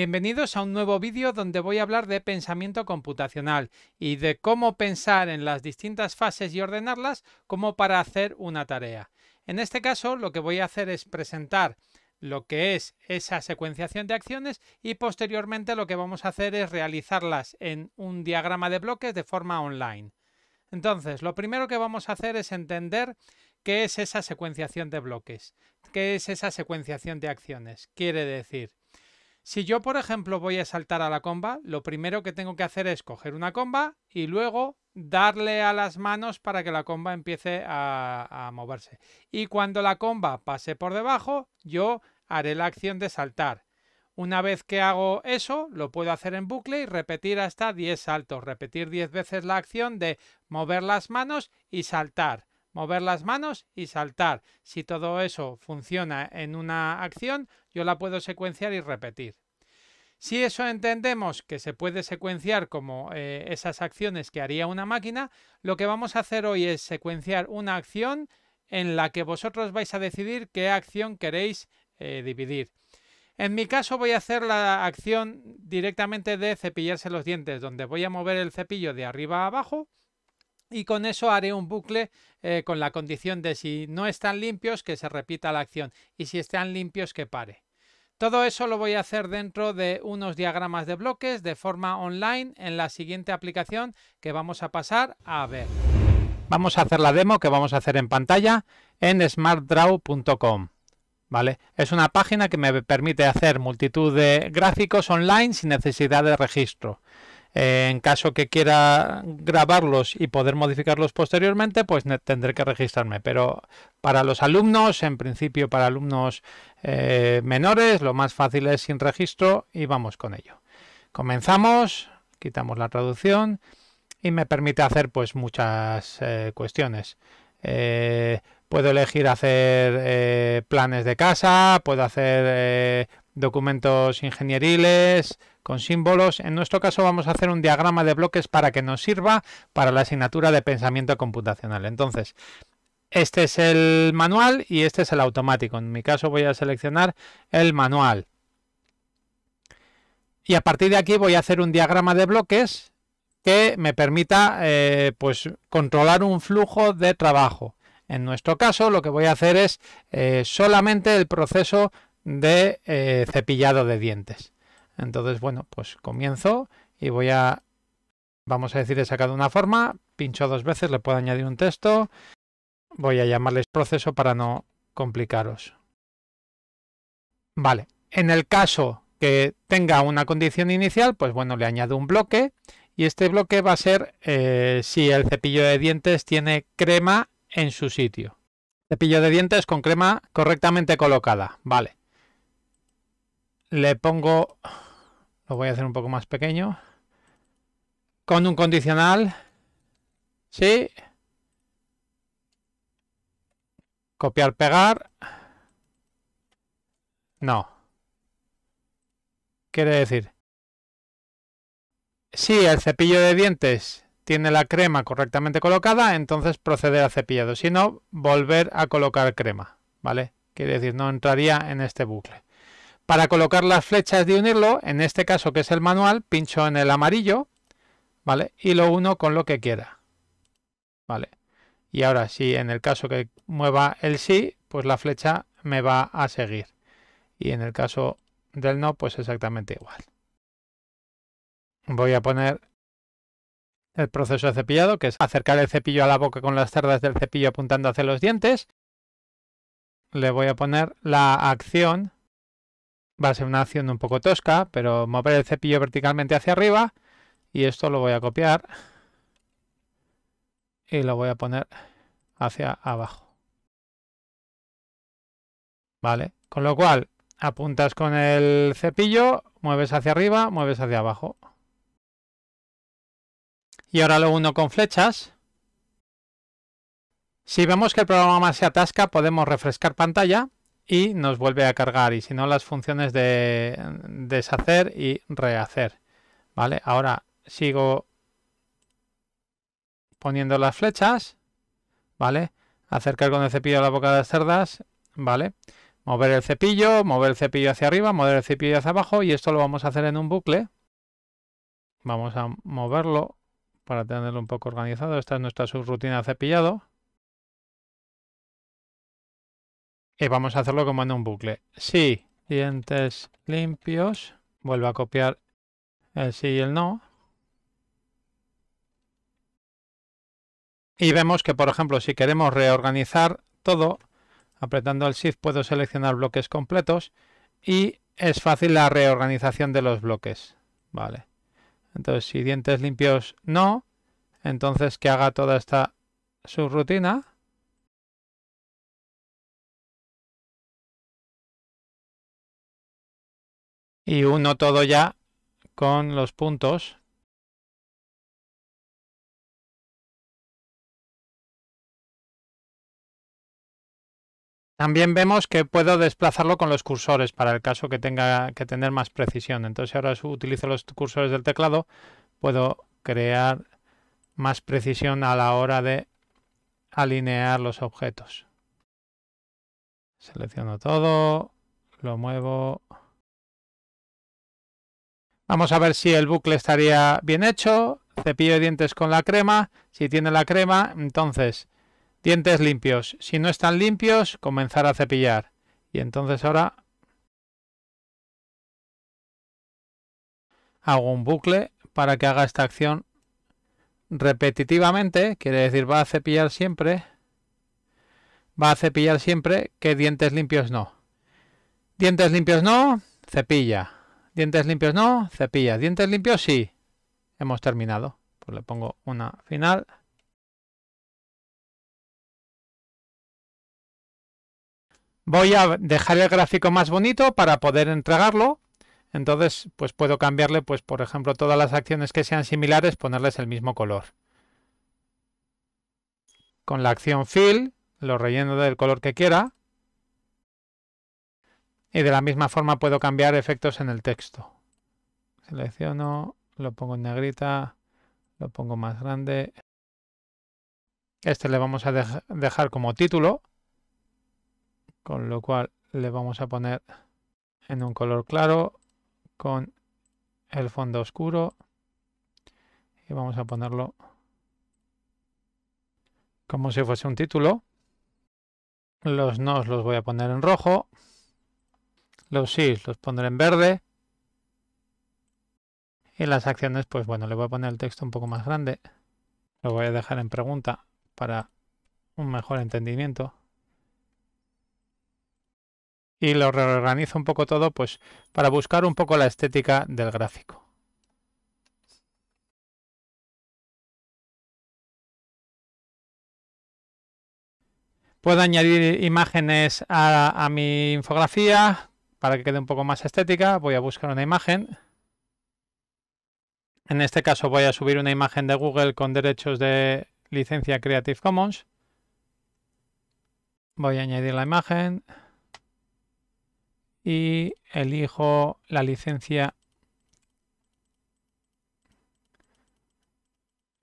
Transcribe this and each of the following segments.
Bienvenidos a un nuevo vídeo donde voy a hablar de pensamiento computacional y de cómo pensar en las distintas fases y ordenarlas como para hacer una tarea. En este caso lo que voy a hacer es presentar lo que es esa secuenciación de acciones y posteriormente lo que vamos a hacer es realizarlas en un diagrama de bloques de forma online. Entonces, lo primero que vamos a hacer es entender qué es esa secuenciación de bloques, qué es esa secuenciación de acciones. Quiere decir, si yo, por ejemplo, voy a saltar a la comba, lo primero que tengo que hacer es coger una comba y luego darle a las manos para que la comba empiece a, moverse. Y cuando la comba pase por debajo, yo haré la acción de saltar. Una vez que hago eso, lo puedo hacer en bucle y repetir hasta 10 saltos, repetir 10 veces la acción de mover las manos y saltar mover las manos y saltar. Si todo eso funciona en una acción, yo la puedo secuenciar y repetir. Si eso entendemos que se puede secuenciar como eh, esas acciones que haría una máquina, lo que vamos a hacer hoy es secuenciar una acción en la que vosotros vais a decidir qué acción queréis eh, dividir. En mi caso voy a hacer la acción directamente de cepillarse los dientes, donde voy a mover el cepillo de arriba a abajo y con eso haré un bucle eh, con la condición de si no están limpios que se repita la acción y si están limpios que pare. Todo eso lo voy a hacer dentro de unos diagramas de bloques de forma online en la siguiente aplicación que vamos a pasar a ver. Vamos a hacer la demo que vamos a hacer en pantalla en smartdraw.com. ¿Vale? Es una página que me permite hacer multitud de gráficos online sin necesidad de registro. Eh, en caso que quiera grabarlos y poder modificarlos posteriormente, pues tendré que registrarme. Pero para los alumnos, en principio para alumnos eh, menores, lo más fácil es sin registro y vamos con ello. Comenzamos, quitamos la traducción y me permite hacer pues muchas eh, cuestiones. puedo elegir hacer planes de casa, puedo hacer documentos ingenieriles, con símbolos. En nuestro caso vamos a hacer un diagrama de bloques para que nos sirva para la asignatura de pensamiento computacional. Entonces, este es el manual y este es el automático. En mi caso voy a seleccionar el manual. Y a partir de aquí voy a hacer un diagrama de bloques que me permita eh, pues, controlar un flujo de trabajo. En nuestro caso lo que voy a hacer es eh, solamente el proceso de eh, cepillado de dientes. Entonces, bueno, pues comienzo y voy a, vamos a decir, he sacado una forma, pincho dos veces, le puedo añadir un texto, voy a llamarles proceso para no complicaros. Vale, en el caso que tenga una condición inicial, pues bueno, le añado un bloque y este bloque va a ser eh, si el cepillo de dientes tiene crema en su sitio. Cepillo de dientes con crema correctamente colocada, vale le pongo, lo voy a hacer un poco más pequeño, con un condicional, sí, copiar, pegar, no. Quiere decir, si el cepillo de dientes tiene la crema correctamente colocada, entonces proceder al cepillado, si no, volver a colocar crema, ¿vale? Quiere decir, no entraría en este bucle. Para colocar las flechas de unirlo, en este caso que es el manual, pincho en el amarillo, ¿vale? Y lo uno con lo que quiera, ¿vale? Y ahora si en el caso que mueva el sí, pues la flecha me va a seguir. Y en el caso del no, pues exactamente igual. Voy a poner el proceso de cepillado, que es acercar el cepillo a la boca con las cerdas del cepillo apuntando hacia los dientes. Le voy a poner la acción Va a ser una acción un poco tosca, pero mover el cepillo verticalmente hacia arriba. Y esto lo voy a copiar. Y lo voy a poner hacia abajo. Vale, con lo cual apuntas con el cepillo, mueves hacia arriba, mueves hacia abajo. Y ahora lo uno con flechas. Si vemos que el programa se atasca, podemos refrescar pantalla y nos vuelve a cargar y si no las funciones de deshacer y rehacer. ¿Vale? Ahora sigo poniendo las flechas, ¿vale? Acercar con el cepillo a la boca de las cerdas, ¿vale? Mover el cepillo, mover el cepillo hacia arriba, mover el cepillo hacia abajo y esto lo vamos a hacer en un bucle. Vamos a moverlo para tenerlo un poco organizado. Esta es nuestra subrutina de cepillado. Y eh, vamos a hacerlo como en un bucle. Sí, dientes limpios. Vuelvo a copiar el sí y el no. Y vemos que, por ejemplo, si queremos reorganizar todo, apretando el Shift puedo seleccionar bloques completos y es fácil la reorganización de los bloques. Vale. Entonces, si dientes limpios no, entonces que haga toda esta subrutina. y uno todo ya con los puntos. También vemos que puedo desplazarlo con los cursores para el caso que tenga que tener más precisión. Entonces ahora utilizo los cursores del teclado, puedo crear más precisión a la hora de alinear los objetos. Selecciono todo, lo muevo Vamos a ver si el bucle estaría bien hecho. Cepillo de dientes con la crema. Si tiene la crema, entonces dientes limpios. Si no están limpios, comenzar a cepillar. Y entonces ahora hago un bucle para que haga esta acción repetitivamente. Quiere decir, va a cepillar siempre. Va a cepillar siempre que dientes limpios no. Dientes limpios no, cepilla. Dientes limpios no, cepilla. Dientes limpios sí. Hemos terminado. Pues le pongo una final. Voy a dejar el gráfico más bonito para poder entregarlo. Entonces, pues puedo cambiarle, pues por ejemplo, todas las acciones que sean similares, ponerles el mismo color. Con la acción fill, lo relleno del color que quiera. Y de la misma forma puedo cambiar efectos en el texto. Selecciono, lo pongo en negrita, lo pongo más grande. Este le vamos a dejar como título, con lo cual le vamos a poner en un color claro con el fondo oscuro y vamos a ponerlo como si fuese un título. Los nos los voy a poner en rojo los sí, los pondré en verde. Y las acciones, pues bueno, le voy a poner el texto un poco más grande. Lo voy a dejar en pregunta para un mejor entendimiento. Y lo reorganizo un poco todo, pues para buscar un poco la estética del gráfico. Puedo añadir imágenes a mi infografía, para que quede un poco más estética, voy a buscar una imagen. En este caso voy a subir una imagen de Google con derechos de licencia Creative Commons. Voy a añadir la imagen y elijo la licencia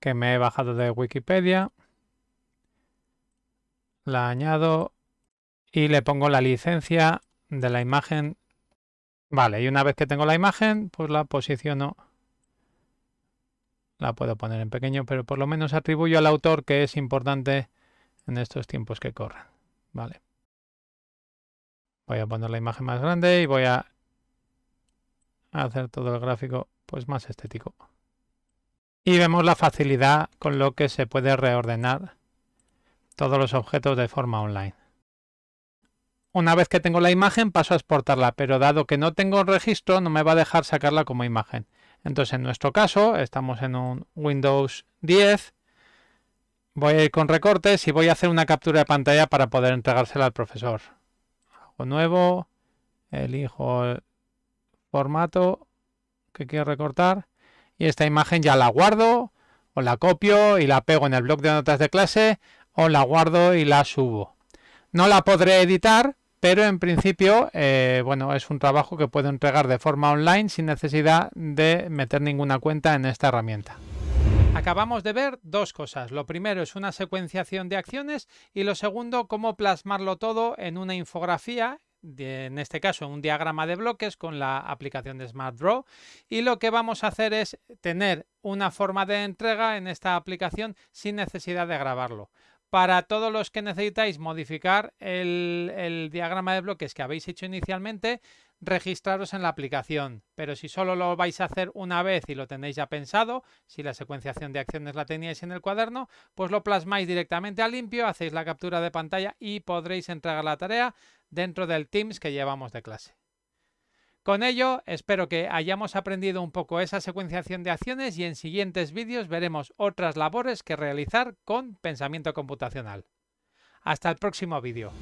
que me he bajado de Wikipedia. La añado y le pongo la licencia de la imagen. Vale, y una vez que tengo la imagen, pues la posiciono. La puedo poner en pequeño, pero por lo menos atribuyo al autor que es importante en estos tiempos que corren. Vale. Voy a poner la imagen más grande y voy a hacer todo el gráfico pues más estético. Y vemos la facilidad con lo que se puede reordenar todos los objetos de forma online. Una vez que tengo la imagen paso a exportarla, pero dado que no tengo registro no me va a dejar sacarla como imagen. Entonces en nuestro caso estamos en un Windows 10, voy a ir con recortes y voy a hacer una captura de pantalla para poder entregársela al profesor. Hago nuevo, elijo el formato que quiero recortar y esta imagen ya la guardo o la copio y la pego en el blog de notas de clase o la guardo y la subo. No la podré editar pero en principio, eh, bueno, es un trabajo que puedo entregar de forma online sin necesidad de meter ninguna cuenta en esta herramienta. Acabamos de ver dos cosas. Lo primero es una secuenciación de acciones y lo segundo, cómo plasmarlo todo en una infografía, en este caso un diagrama de bloques con la aplicación de Smart Draw y lo que vamos a hacer es tener una forma de entrega en esta aplicación sin necesidad de grabarlo para todos los que necesitáis modificar el, diagrama de bloques que habéis hecho inicialmente, registraros en la aplicación. Pero si solo lo vais a hacer una vez y lo tenéis ya pensado, si la secuenciación de acciones la teníais en el cuaderno, pues lo plasmáis directamente a limpio, hacéis la captura de pantalla y podréis entregar la tarea dentro del Teams que llevamos de clase. Con ello, espero que hayamos aprendido un poco esa secuenciación de acciones y en siguientes vídeos veremos otras labores que realizar con pensamiento computacional. Hasta el próximo vídeo.